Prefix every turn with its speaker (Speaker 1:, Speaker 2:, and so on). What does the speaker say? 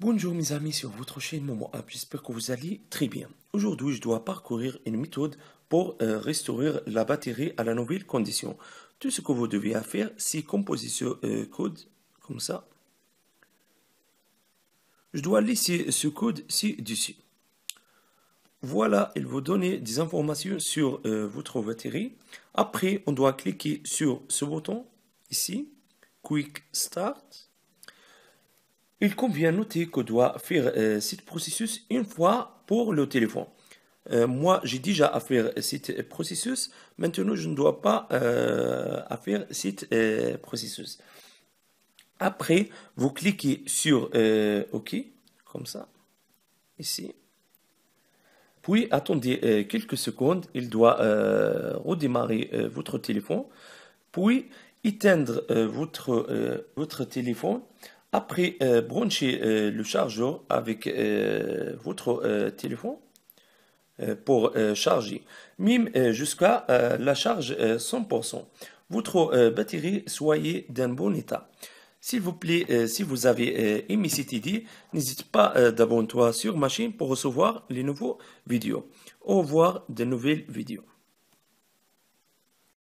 Speaker 1: Bonjour mes amis sur votre chaîne Momo App, j'espère que vous allez très bien. Aujourd'hui, je dois parcourir une méthode pour euh, restaurer la batterie à la nouvelle condition. Tout ce que vous devez faire, c'est composer ce euh, code comme ça. Je dois laisser ce code ci-dessus. Voilà, il vous donne des informations sur euh, votre batterie. Après, on doit cliquer sur ce bouton ici, Quick Start. Il convient noter que doit faire site euh, processus une fois pour le téléphone. Euh, moi, j'ai déjà à faire euh, processus. Maintenant, je ne dois pas faire ce processus. Après, vous cliquez sur OK, comme ça, ici. Puis, attendez quelques secondes. Il doit redémarrer votre téléphone. Puis, éteindre votre, votre téléphone. Après, euh, branchez euh, le chargeur avec euh, votre téléphone pour charger, même jusqu'à la charge 100%. Votre batterie soyez dans bon état. S'il vous plaît, si vous avez aimé cette idée, n'hésite pas d'abonner-toi sur ma chaîne pour recevoir les nouveaux vidéos. Au revoir de nouvelles vidéos.